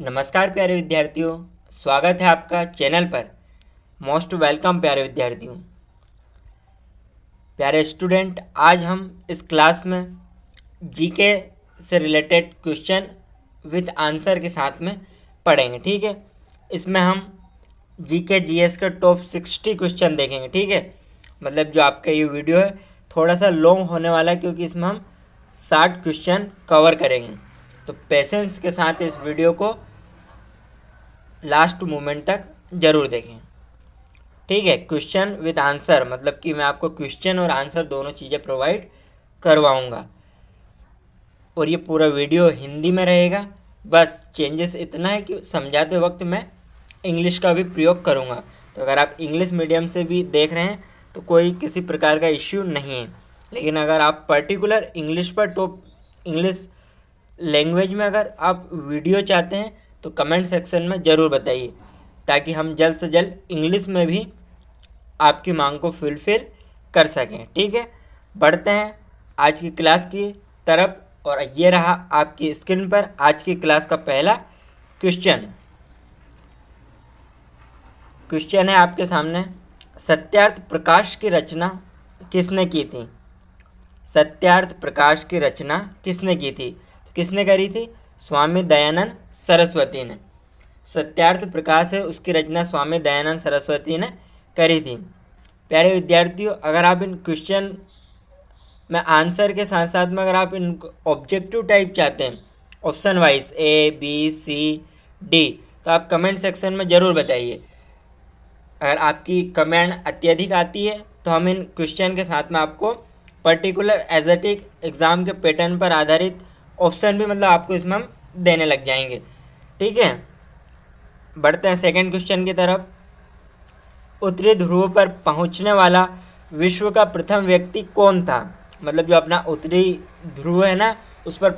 नमस्कार प्यारे विद्यार्थियों स्वागत है आपका चैनल पर मोस्ट वेलकम प्यारे विद्यार्थियों प्यारे स्टूडेंट आज हम इस क्लास में जीके से रिलेटेड क्वेश्चन विथ आंसर के साथ में पढ़ेंगे ठीक है इसमें हम जीके जीएस के टॉप सिक्सटी क्वेश्चन देखेंगे ठीक है मतलब जो आपका ये वीडियो है थोड़ा सा लॉन्ग होने वाला है क्योंकि इसमें हम साठ क्वेश्चन कवर करेंगे तो पेशेंस के साथ इस वीडियो को लास्ट मोमेंट तक ज़रूर देखें ठीक है क्वेश्चन विद आंसर मतलब कि मैं आपको क्वेश्चन और आंसर दोनों चीज़ें प्रोवाइड करवाऊँगा और ये पूरा वीडियो हिंदी में रहेगा बस चेंजेस इतना है कि समझाते वक्त मैं इंग्लिश का भी प्रयोग करूँगा तो अगर आप इंग्लिश मीडियम से भी देख रहे हैं तो कोई किसी प्रकार का इश्यू नहीं है लेकिन अगर आप पर्टिकुलर इंग्लिश पर टॉप इंग्लिश लैंग्वेज में अगर आप वीडियो चाहते हैं तो कमेंट सेक्शन में ज़रूर बताइए ताकि हम जल्द से जल्द इंग्लिश में भी आपकी मांग को फुलफिल कर सकें ठीक है बढ़ते हैं आज की क्लास की तरफ और ये रहा आपकी स्क्रीन पर आज की क्लास का पहला क्वेश्चन क्वेश्चन है आपके सामने सत्यार्थ प्रकाश की रचना किसने की थी सत्यार्थ प्रकाश की रचना किसने की थी किसने करी थी स्वामी दयानंद सरस्वती ने सत्यार्थ प्रकाश है उसकी रचना स्वामी दयानंद सरस्वती ने करी थी प्यारे विद्यार्थियों अगर आप इन क्वेश्चन में आंसर के साथ साथ में अगर आप इन ऑब्जेक्टिव टाइप चाहते हैं option wise A B C D तो आप कमेंट सेक्शन में ज़रूर बताइए अगर आपकी कमेंट अत्यधिक आती है तो हम इन क्वेश्चन के साथ में आपको पर्टिकुलर एजेटिक एग्ज़ाम के पैटर्न पर आधारित ऑप्शन भी मतलब आपको इसमें हम देने लग जाएंगे ठीक है बढ़ते हैं सेकंड क्वेश्चन की तरफ उत्तरी ध्रुव पर पहुंचने वाला विश्व का प्रथम व्यक्ति कौन था मतलब जो अपना उत्तरी ध्रुव है ना उस पर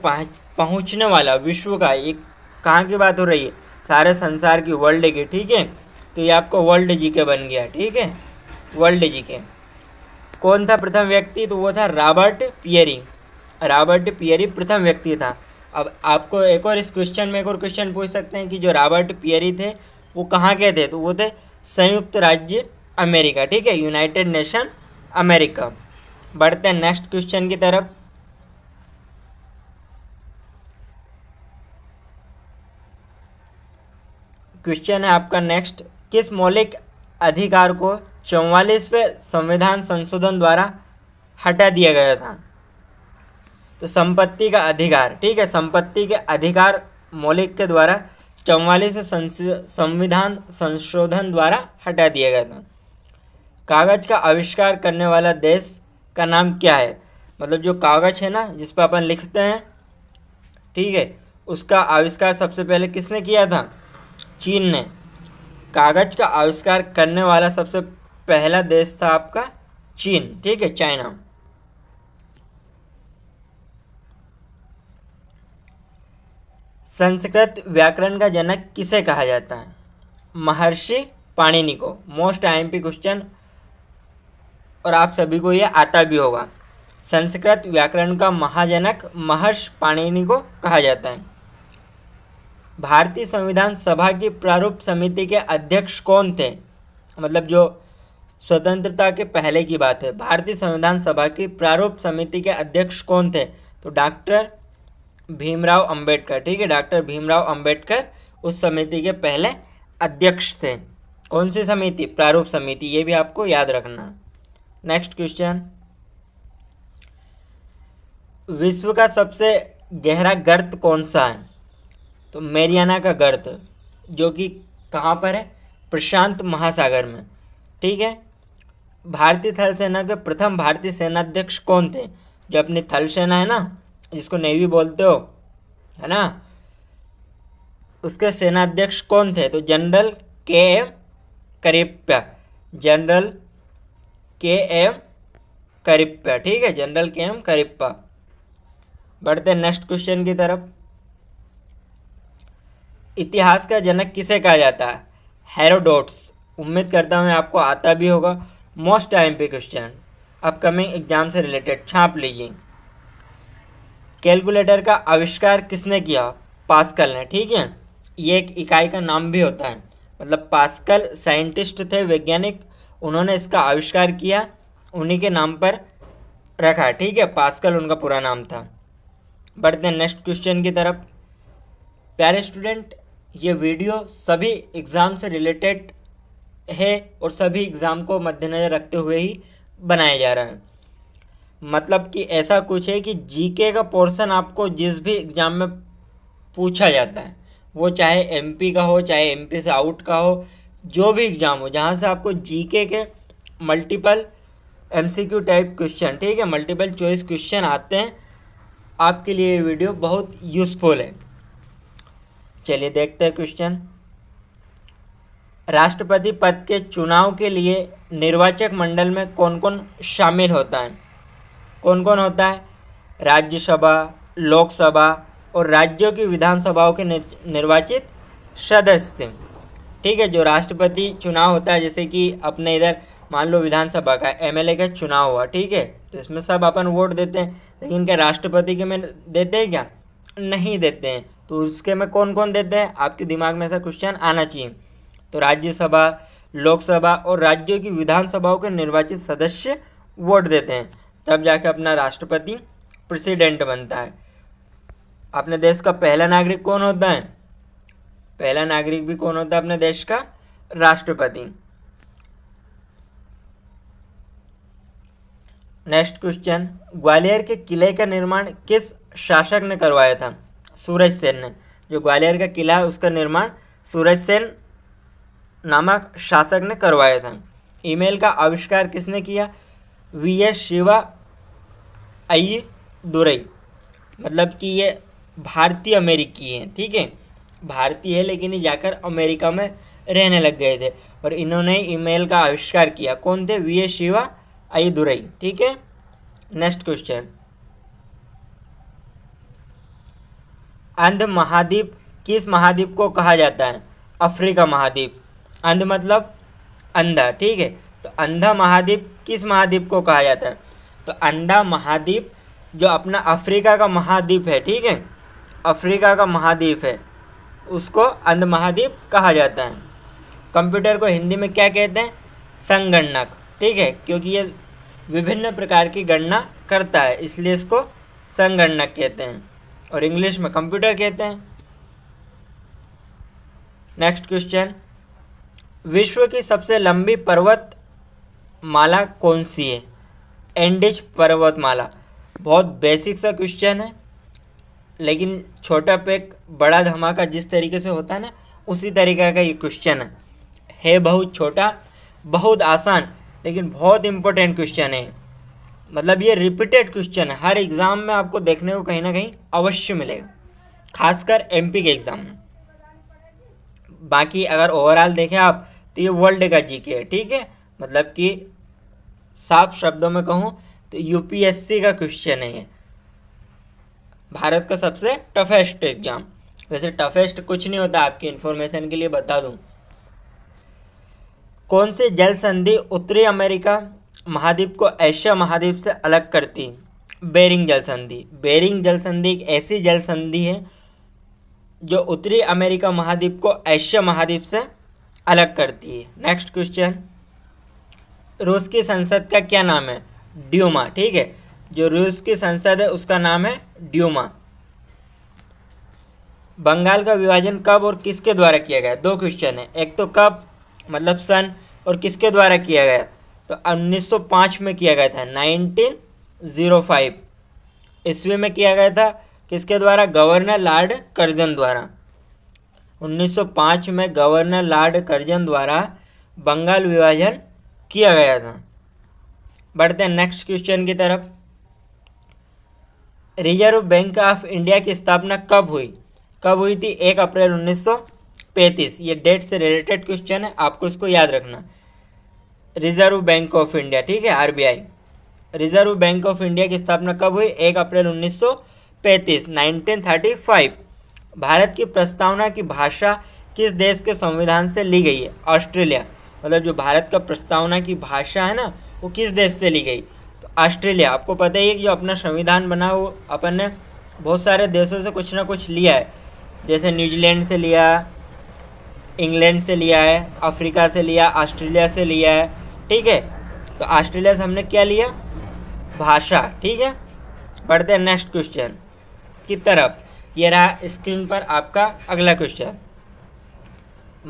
पहुंचने वाला विश्व का एक कहाँ की बात हो रही है सारे संसार की वर्ल्ड की ठीक है तो ये आपको वर्ल्ड जी के बन गया ठीक है वर्ल्ड जी के कौन था प्रथम व्यक्ति तो वो था रॉबर्ट पियरिंग रॉबर्ट पियरी प्रथम व्यक्ति था अब आपको एक और इस क्वेश्चन में एक और क्वेश्चन पूछ सकते हैं कि जो रॉबर्ट पियरी थे वो कहाँ के थे तो वो थे संयुक्त राज्य अमेरिका ठीक है यूनाइटेड नेशन अमेरिका बढ़ते हैं नेक्स्ट क्वेश्चन की तरफ क्वेश्चन है आपका नेक्स्ट किस मौलिक अधिकार को चौवालीसवें संविधान संशोधन द्वारा हटा दिया गया था तो संपत्ति का अधिकार ठीक है संपत्ति के अधिकार मौलिक के द्वारा चौवालीस संविधान संशोधन द्वारा हटा दिया गया था कागज का आविष्कार करने वाला देश का नाम क्या है मतलब जो कागज है ना जिस पर अपन लिखते हैं ठीक है उसका आविष्कार सबसे पहले किसने किया था चीन ने कागज का आविष्कार करने वाला सबसे पहला देश था आपका चीन ठीक है चाइना संस्कृत व्याकरण का जनक किसे कहा जाता है महर्षि पाणिनि को मोस्ट आईएमपी क्वेश्चन और आप सभी को ये आता भी होगा संस्कृत व्याकरण का महाजनक महर्ष पाणिनि को कहा जाता है भारतीय संविधान सभा की प्रारूप समिति के अध्यक्ष कौन थे मतलब जो स्वतंत्रता के पहले की बात है भारतीय संविधान सभा की प्रारूप समिति के अध्यक्ष कौन थे तो डॉक्टर भीमराव अंबेडकर ठीक है डॉक्टर भीमराव अंबेडकर उस समिति के पहले अध्यक्ष थे कौन सी समिति प्रारूप समिति ये भी आपको याद रखना नेक्स्ट क्वेश्चन विश्व का सबसे गहरा गर्त कौन सा है तो मेरियाना का गर्त जो कि कहाँ पर है प्रशांत महासागर में ठीक है भारतीय थल सेना के प्रथम भारतीय सेनाध्यक्ष कौन थे जो अपनी थल सेना है ना जिसको नेवी बोलते हो है ना उसके सेनाध्यक्ष कौन थे तो जनरल के एम करिप्या जनरल के एम करिप्या ठीक है जनरल के एम करिप्पा बढ़ते नेक्स्ट क्वेश्चन की तरफ इतिहास का जनक किसे कहा जाता है हेरोडोट्स उम्मीद करता हूँ आपको आता भी होगा मोस्ट टाइम पे क्वेश्चन अपकमिंग एग्जाम से रिलेटेड छाप लीजिए कैलकुलेटर का आविष्कार किसने किया पास्कल ने ठीक है ये एक इकाई का नाम भी होता है मतलब पास्कल साइंटिस्ट थे वैज्ञानिक उन्होंने इसका आविष्कार किया उन्हीं के नाम पर रखा ठीक है पास्कल उनका पूरा नाम था बढ़ते हैं नेक्स्ट क्वेश्चन की तरफ प्यारे स्टूडेंट ये वीडियो सभी एग्ज़ाम से रिलेटेड है और सभी एग्ज़ाम को मद्देनज़र रखते हुए ही बनाया जा रहा है मतलब कि ऐसा कुछ है कि जीके का पोर्शन आपको जिस भी एग्ज़ाम में पूछा जाता है वो चाहे एमपी का हो चाहे एमपी से आउट का हो जो भी एग्ज़ाम हो जहाँ से आपको जीके के मल्टीपल एमसीक्यू टाइप क्वेश्चन ठीक है मल्टीपल चॉइस क्वेश्चन आते हैं आपके लिए ये वीडियो बहुत यूज़फुल है चलिए देखते हैं क्वेश्चन राष्ट्रपति पद के चुनाव के लिए निर्वाचक मंडल में कौन कौन शामिल होता है कौन कौन होता है राज्यसभा लोकसभा और राज्यों की विधानसभाओं के निर्वाचित सदस्य ठीक है जो राष्ट्रपति चुनाव होता है जैसे कि अपने इधर मान लो विधानसभा का एमएलए का चुनाव हुआ ठीक है तो इसमें सब अपन वोट देते हैं लेकिन क्या राष्ट्रपति के में देते हैं क्या नहीं देते हैं तो उसके में कौन कौन देते हैं आपके दिमाग में ऐसा क्वेश्चन आना चाहिए तो राज्यसभा लोकसभा और राज्यों की विधानसभाओं के निर्वाचित सदस्य वोट देते हैं तब जाके अपना राष्ट्रपति प्रेसिडेंट बनता है अपने देश का पहला नागरिक कौन होता है पहला नागरिक भी कौन होता है अपने देश का राष्ट्रपति नेक्स्ट क्वेश्चन ग्वालियर के किले का निर्माण किस शासक ने करवाया था सूरज सेन ने जो ग्वालियर का किला है उसका निर्माण सूरज सेन नामक शासक ने करवाया था ईमेल का आविष्कार किसने किया V S Shiva Ayyadurai मतलब कि ये भारतीय अमेरिकी हैं ठीक है भारतीय है लेकिन ये जाकर अमेरिका में रहने लग गए थे और इन्होंने ईमेल का आविष्कार किया कौन थे V A Shiva Ayyadurai ठीक है नेक्स्ट क्वेश्चन अंध महाद्वीप किस महाद्वीप को कहा जाता है अफ्रीका महाद्वीप अंध मतलब अंधा ठीक है तो अंधा महाद्वीप किस महाद्वीप को कहा जाता है तो अंडा महाद्वीप जो अपना अफ्रीका का महाद्वीप है ठीक है अफ्रीका का महाद्वीप है उसको अंध महाद्वीप कहा जाता है कंप्यूटर को हिंदी में क्या कहते हैं संगणक ठीक है क्योंकि ये विभिन्न प्रकार की गणना करता है इसलिए इसको संगणक कहते हैं और इंग्लिश में कंप्यूटर कहते हैं नेक्स्ट क्वेश्चन विश्व की सबसे लंबी पर्वत माला कौन सी है एंडिज पर्वतमाला बहुत बेसिक सा क्वेश्चन है लेकिन छोटा पैक बड़ा धमाका जिस तरीके से होता है ना उसी तरीके का ये क्वेश्चन है है बहुत छोटा बहुत आसान लेकिन बहुत इम्पोर्टेंट क्वेश्चन है मतलब ये रिपीटेड क्वेश्चन है हर एग्ज़ाम में आपको देखने को कहीं ना कहीं अवश्य मिलेगा खासकर एम के एग्ज़ाम में बाकी अगर ओवरऑल देखें आप तो ये वर्ल्ड का जी है ठीक है मतलब कि साफ शब्दों में कहूँ तो यूपीएससी का क्वेश्चन है भारत का सबसे टफेस्ट एग्जाम वैसे टफेस्ट कुछ नहीं होता आपकी इन्फॉर्मेशन के लिए बता दूँ कौन सी जल संधि उत्तरी अमेरिका महाद्वीप को एशिया महाद्वीप से अलग करती बेरिंग जल संधि बेरिंग जल संधि एक ऐसी जल संधि है जो उत्तरी अमेरिका महाद्वीप को एशिया महाद्वीप से अलग करती है नेक्स्ट क्वेश्चन रूस की संसद का क्या नाम है ड्यूमा ठीक है जो रूस की संसद है उसका नाम है ड्यूमा बंगाल का विभाजन कब और किसके द्वारा किया गया दो क्वेश्चन है एक तो कब मतलब सन और किसके द्वारा किया गया तो 1905 में किया गया था 1905 ईस्वी में किया गया था किसके द्वारा गवर्नर लॉर्ड कर्जन द्वारा 1905 में गवर्नर लॉर्ड कर्जन द्वारा बंगाल विभाजन किया गया था बढ़ते हैं नेक्स्ट क्वेश्चन की तरफ रिजर्व बैंक ऑफ इंडिया की स्थापना कब हुई कब हुई थी एक अप्रैल 1935 ये डेट से रिलेटेड क्वेश्चन है आपको इसको याद रखना रिजर्व बैंक ऑफ इंडिया ठीक है RBI reserve bank of India की स्थापना कब हुई एक अप्रैल 1935 1935 भारत की प्रस्तावना की भाषा किस देश के संविधान से ली गई है ऑस्ट्रेलिया मतलब जो भारत का प्रस्तावना की भाषा है ना वो किस देश से ली गई तो ऑस्ट्रेलिया आपको पता ही है कि जो अपना संविधान बना वो अपन ने बहुत सारे देशों से कुछ ना कुछ लिया है जैसे न्यूजीलैंड से लिया इंग्लैंड से लिया है अफ्रीका से लिया ऑस्ट्रेलिया से लिया है ठीक है तो ऑस्ट्रेलिया से हमने क्या लिया भाषा ठीक है पढ़ते हैं नेक्स्ट क्वेश्चन की तरफ ये रहा स्क्रीन पर आपका अगला क्वेश्चन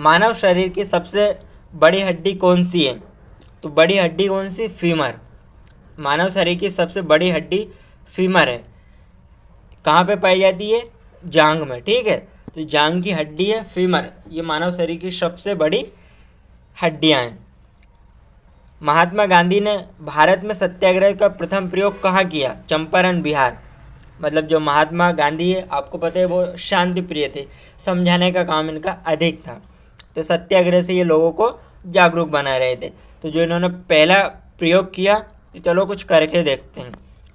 मानव शरीर की सबसे बड़ी हड्डी कौन सी है तो बड़ी हड्डी कौन सी फीमर मानव शरीर की सबसे बड़ी हड्डी फीमर है कहाँ पे पाई जाती है जांग में ठीक है तो जांग की हड्डी है फीमर ये मानव शरीर की सबसे बड़ी हड्डियाँ हैं महात्मा गांधी ने भारत में सत्याग्रह का प्रथम प्रयोग कहाँ किया चंपारण बिहार मतलब जो महात्मा गांधी है आपको पता है वो शांति प्रिय थे समझाने का काम इनका अधिक था तो सत्याग्रह से ये लोगों को जागरूक बना रहे थे तो जो इन्होंने पहला प्रयोग किया तो चलो कुछ करके देखते हैं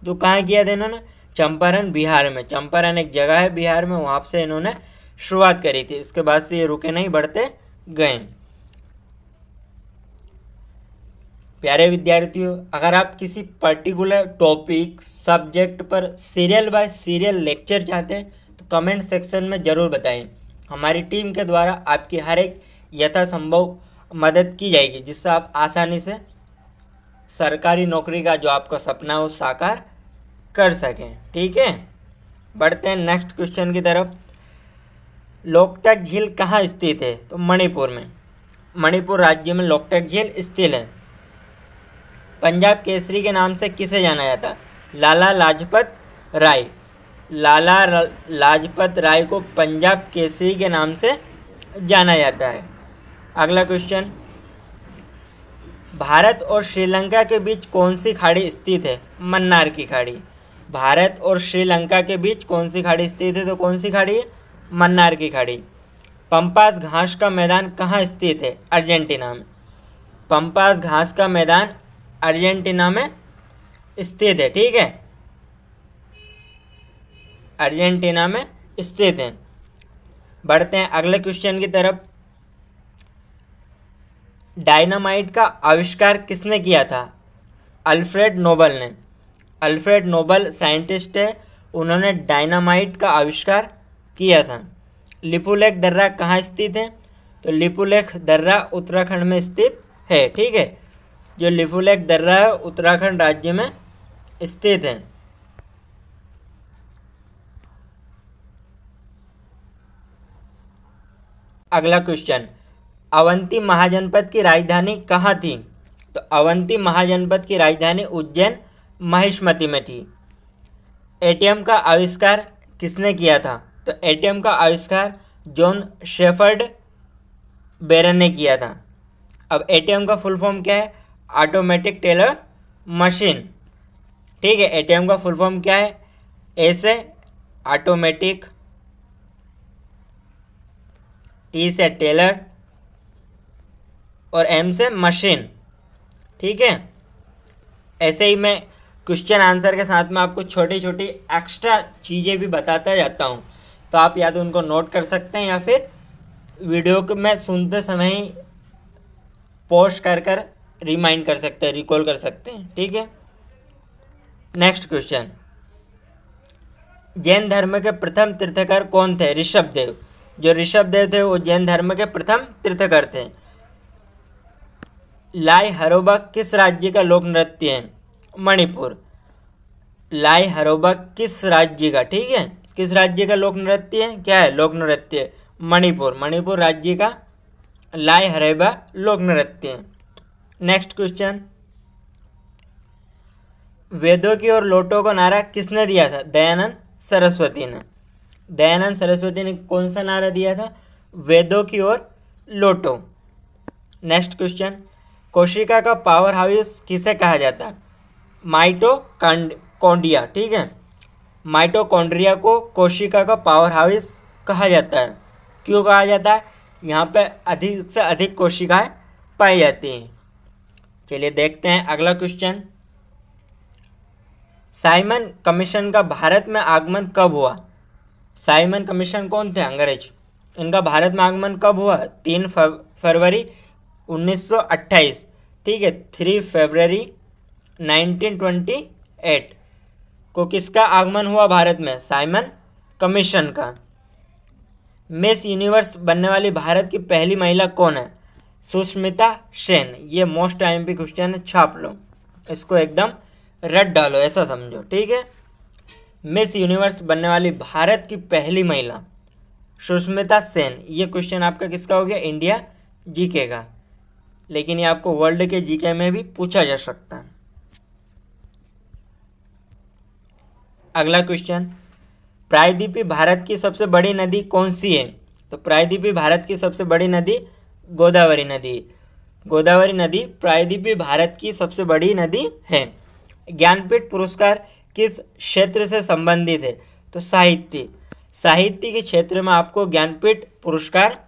तो कहाँ किया था इन्होंने चंपारण बिहार में चंपारण एक जगह है बिहार में वहाँ से इन्होंने शुरुआत करी थी इसके बाद से ये रुके नहीं बढ़ते गए प्यारे विद्यार्थियों अगर आप किसी पर्टिकुलर टॉपिक सब्जेक्ट पर सीरियल बाय सीरियल लेक्चर चाहते हैं तो कमेंट सेक्शन में ज़रूर बताएं हमारी टीम के द्वारा आपकी हर एक यथासंभव मदद की जाएगी जिससे आप आसानी से सरकारी नौकरी का जो आपका सपना हो साकार कर सकें ठीक है बढ़ते हैं नेक्स्ट क्वेश्चन की तरफ लोकटक झील कहाँ स्थित है तो मणिपुर में मणिपुर राज्य में लोकटक झील स्थित है पंजाब केसरी के नाम से किसे जाना जाता लाला लाजपत राय लाला लाजपत राय को पंजाब केसरी के नाम से जाना जाता है अगला क्वेश्चन भारत और श्रीलंका के बीच कौन सी खाड़ी स्थित है मन्नार की खाड़ी भारत और श्रीलंका के बीच कौन सी खाड़ी स्थित है तो कौन सी खाड़ी है मन्नार की खाड़ी पंपास घास का मैदान कहाँ स्थित है अर्जेंटीना में पंपास घास का मैदान अर्जेंटीना में स्थित है ठीक है अर्जेंटीना में स्थित है बढ़ते हैं अगले क्वेश्चन की तरफ डायनामाइट का आविष्कार किसने किया था अल्फ्रेड नोबल ने अल्फ्रेड नोबल साइंटिस्ट है उन्होंने डायनामाइट का आविष्कार किया था लिपुलेख दर्रा कहाँ स्थित है तो लिपुलेख दर्रा उत्तराखंड में स्थित है ठीक है जो लिपुलेख दर्रा है उत्तराखंड राज्य में स्थित है अगला क्वेश्चन अवंती महाजनपद की राजधानी कहाँ थी तो अवंती महाजनपद की राजधानी उज्जैन महिष्मती में थी एटीएम का आविष्कार किसने किया था तो एटीएम का आविष्कार जॉन शेफर्ड बेरन ने किया था अब एटीएम का फुल फॉर्म क्या है ऑटोमेटिक टेलर मशीन ठीक है एटीएम का फुल फॉर्म क्या है ऐसे ऑटोमेटिक टी से टेलर और एम से मशीन ठीक है ऐसे ही मैं क्वेश्चन आंसर के साथ में आपको छोटी छोटी एक्स्ट्रा चीज़ें भी बताता जाता हूँ तो आप या तो उनको नोट कर सकते हैं या फिर वीडियो को मैं सुनते समय ही पोस्ट कर कर रिमाइंड कर सकते हैं रिकॉल कर सकते हैं ठीक है नेक्स्ट क्वेश्चन जैन धर्म के प्रथम तीर्थकर कौन थे ऋषभ देव जो ऋषभ देव थे वो जैन धर्म के प्रथम तीर्थकर थे लाई हरोबा किस राज्य का लोक नृत्य है मणिपुर लाई हरोबा किस राज्य का ठीक है किस राज्य का लोक नृत्य है क्या है लोक नृत्य मणिपुर मणिपुर राज्य का लाई हरेबा लोक नृत्य है नेक्स्ट क्वेश्चन वेदों की ओर लोटों को नारा किसने दिया था दयानंद सरस्वती ने दयानंद सरस्वती ने कौन सा नारा दिया था वेदों की ओर लोटो नेक्स्ट क्वेश्चन कोशिका का पावर हाउस किसे कहा जाता है माइटोकॉन्डिया ठीक है माइटोकॉन्ड्रिया को कोशिका का पावर हाउस कहा जाता है क्यों कहा जाता है यहाँ पे अधिक से अधिक कोशिकाएं पाई जाती हैं चलिए देखते हैं अगला क्वेश्चन साइमन कमीशन का भारत में आगमन कब हुआ साइमन कमीशन कौन थे अंग्रेज इनका भारत में आगमन कब हुआ तीन फरवरी 1928 ठीक है थ्री फेबररी 1928 को किसका आगमन हुआ भारत में साइमन कमीशन का मिस यूनिवर्स बनने वाली भारत की पहली महिला कौन है सुष्मिता सेन ये मोस्ट टाइम पी क्वेश्चन है छाप लो इसको एकदम रट डालो ऐसा समझो ठीक है मिस यूनिवर्स बनने वाली भारत की पहली महिला सुष्मिता सेन ये क्वेश्चन आपका किसका हो गया इंडिया जीके का लेकिन ये आपको वर्ल्ड के जीके में भी पूछा जा सकता है अगला क्वेश्चन प्रायद्वीपी भारत की सबसे बड़ी नदी कौन सी है तो प्रायद्वीपी भारत की सबसे बड़ी नदी गोदावरी नदी गोदावरी नदी प्रायद्वीपी भारत की सबसे बड़ी नदी है ज्ञानपीठ पुरस्कार किस क्षेत्र से संबंधित है तो साहित्य साहित्य के क्षेत्र में आपको ज्ञानपीठ पुरस्कार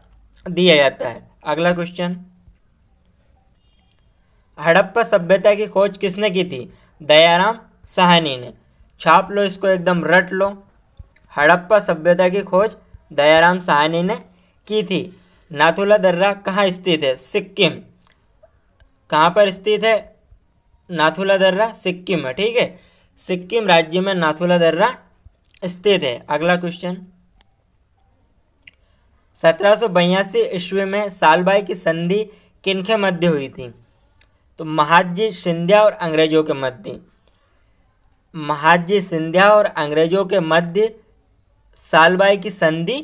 दिया जाता है अगला क्वेश्चन हड़प्पा सभ्यता की खोज किसने की थी दयाराम साहनी ने छाप लो इसको एकदम रट लो हड़प्पा सभ्यता की खोज दयाराम साहनी ने की थी नाथुला दर्रा कहाँ स्थित है सिक्किम कहाँ पर स्थित है नाथुला दर्रा सिक्किम है ठीक है सिक्किम राज्य में नाथुला दर्रा स्थित है अगला क्वेश्चन सत्रह सौ ईस्वी में सालबाई की संधि किनके मध्य हुई थी तो महाजी सिंधिया और अंग्रेजों के मध्य महाजी सिंधिया और अंग्रेजों के मध्य सालबाई की संधि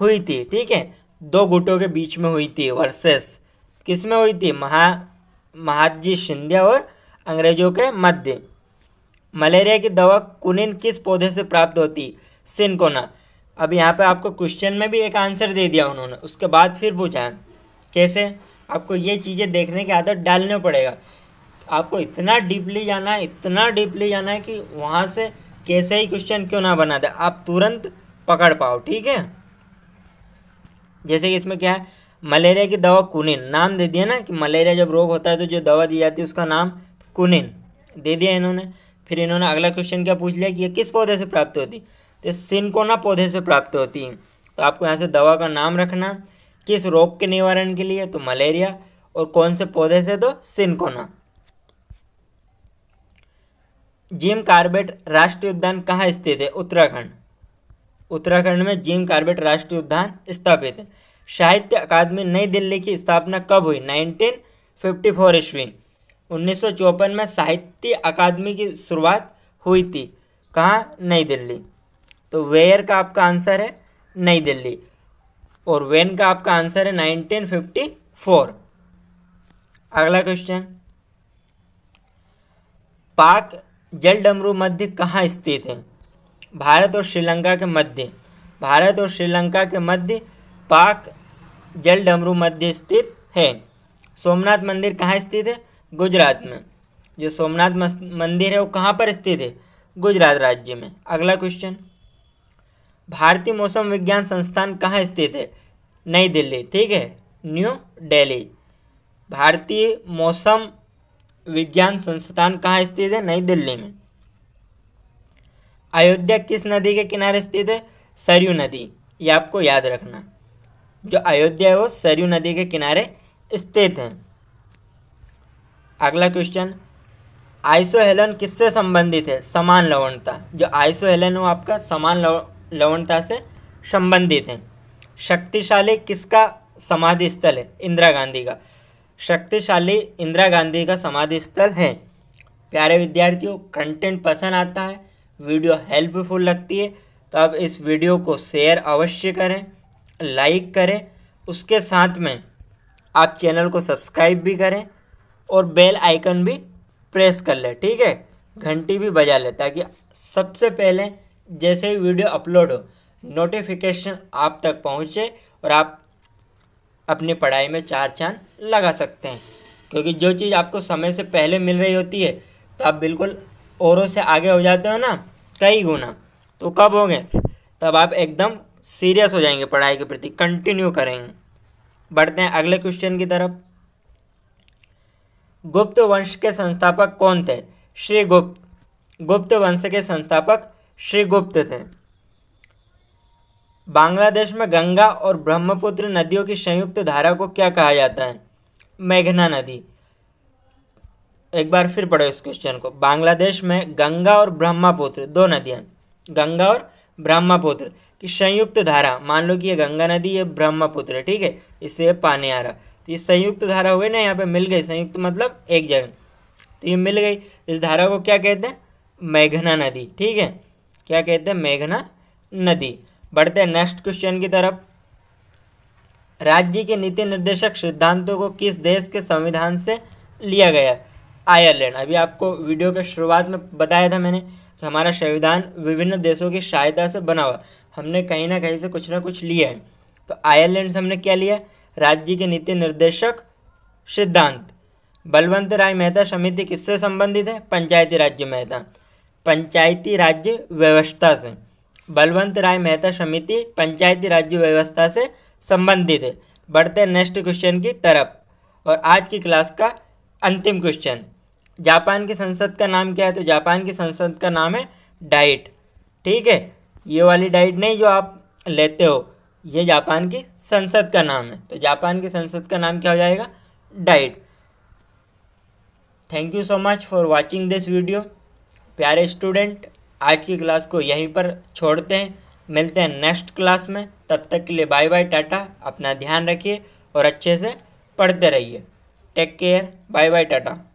हुई थी ठीक है दो गुटों के बीच में हुई थी वर्सेस किस में हुई थी महा महाजी सिंधिया और अंग्रेजों के मध्य मलेरिया की दवा कुनिन किस पौधे से प्राप्त होती सिनकोना अब यहाँ पे आपको क्वेश्चन में भी एक आंसर दे दिया उन्होंने उसके बाद फिर पूछा कैसे आपको ये चीज़ें देखने की आदत डालने पड़ेगा आपको इतना डीपली जाना है इतना डीपली जाना है कि वहाँ से कैसे ही क्वेश्चन क्यों ना बना दे आप तुरंत पकड़ पाओ ठीक है जैसे कि इसमें क्या है मलेरिया की दवा कुनिन नाम दे दिया ना कि मलेरिया जब रोग होता है तो जो दवा दी जाती है उसका नाम कुनिन दे दिया इन्होंने फिर इन्होंने अगला क्वेश्चन क्या पूछ लिया कि ये किस पौधे से प्राप्त होती तो सिनकोना पौधे से प्राप्त होती है तो आपको यहाँ से दवा का नाम रखना किस रोग के निवारण के लिए तो मलेरिया और कौन से पौधे से तो सिंकोना जिम कार्बेट राष्ट्रीय उद्यान कहाँ स्थित है उत्तराखंड उत्तराखंड में जिम कार्बेट राष्ट्रीय उद्यान स्थापित है साहित्य अकादमी नई दिल्ली की स्थापना कब हुई 1954 ईस्वी उन्नीस में साहित्य अकादमी की शुरुआत हुई थी कहाँ नई दिल्ली तो वेयर का आपका आंसर है नई दिल्ली और वेन का आपका आंसर है नाइनटीन फिफ्टी फोर अगला क्वेश्चन पाक जल डमरू मध्य कहाँ स्थित है भारत और श्रीलंका के मध्य भारत और श्रीलंका के मध्य पाक जल डमरू मध्य स्थित है सोमनाथ मंदिर कहाँ स्थित है गुजरात में जो सोमनाथ मंदिर है वो कहाँ पर स्थित है गुजरात राज्य में अगला क्वेश्चन भारतीय मौसम विज्ञान संस्थान कहाँ स्थित है नई दिल्ली ठीक है न्यू दिल्ली भारतीय मौसम विज्ञान संस्थान कहाँ स्थित है नई दिल्ली में अयोध्या किस नदी के किनारे स्थित है सरयू नदी ये आपको याद रखना जो अयोध्या है वो सरयू नदी के किनारे स्थित है अगला क्वेश्चन आइसोहेलन किससे संबंधित है समान लवणता जो आइसोहेलन हो आपका समान लव लवणता से संबंधित हैं शक्तिशाली किसका समाधि स्थल है इंदिरा गांधी का शक्तिशाली इंदिरा गांधी का समाधि स्थल है प्यारे विद्यार्थियों कंटेंट पसंद आता है वीडियो हेल्पफुल लगती है तो आप इस वीडियो को शेयर अवश्य करें लाइक करें उसके साथ में आप चैनल को सब्सक्राइब भी करें और बेल आइकन भी प्रेस कर लें ठीक है घंटी भी बजा लें ताकि सबसे पहले जैसे ही वीडियो अपलोड हो नोटिफिकेशन आप तक पहुँचे और आप अपनी पढ़ाई में चार चांद लगा सकते हैं क्योंकि जो चीज़ आपको समय से पहले मिल रही होती है तो आप बिल्कुल औरों से आगे हो जाते हो ना कई गुना तो कब हो गए तब आप एकदम सीरियस हो जाएंगे पढ़ाई के प्रति कंटिन्यू करेंगे बढ़ते हैं अगले क्वेश्चन की तरफ गुप्त वंश के संस्थापक कौन थे श्री गुप्त गुप्त वंश के संस्थापक श्रीगुप्त थे बांग्लादेश में गंगा और ब्रह्मपुत्र नदियों की संयुक्त धारा को क्या कहा जाता है मेघना नदी एक बार फिर पढ़ो इस क्वेश्चन को बांग्लादेश में गंगा और ब्रह्मपुत्र दो नदियाँ गंगा और ब्रह्मपुत्र की संयुक्त धारा मान लो कि ये गंगा नदी ये ब्रह्मपुत्र है ठीक है इससे ये पानी आ रहा तो ये संयुक्त धारा हो गई ना यहाँ पे मिल गई संयुक्त मतलब एक जगह तो ये मिल गई इस धारा को क्या कहते हैं मेघना नदी ठीक है क्या कहते हैं मेघना नदी बढ़ते हैं नेक्स्ट क्वेश्चन की तरफ राज्य के नीति निर्देशक सिद्धांतों को किस देश के संविधान से लिया गया आयरलैंड अभी आपको वीडियो के शुरुआत में बताया था मैंने कि हमारा संविधान विभिन्न देशों की सहायता से बना हुआ हमने कहीं ना कहीं से कुछ ना कुछ लिया है तो आयरलैंड से हमने क्या लिया राज्य के नीति निर्देशक सिद्धांत बलवंत राय मेहता समिति किससे संबंधित है पंचायती राज्य मेहता पंचायती राज्य व्यवस्था से बलवंत राय मेहता समिति पंचायती राज्य व्यवस्था से संबंधित है बढ़ते नेक्स्ट क्वेश्चन की तरफ और आज की क्लास का अंतिम क्वेश्चन जापान की संसद का नाम क्या है तो जापान की संसद का नाम है डाइट ठीक है ये वाली डाइट नहीं जो आप लेते हो ये जापान की संसद का नाम है तो जापान की संसद का नाम क्या हो जाएगा diet thank you so much for watching this video प्यारे स्टूडेंट आज की क्लास को यहीं पर छोड़ते हैं मिलते हैं नेक्स्ट क्लास में तब तक के लिए बाय बाय टाटा अपना ध्यान रखिए और अच्छे से पढ़ते रहिए take care bye bye Tata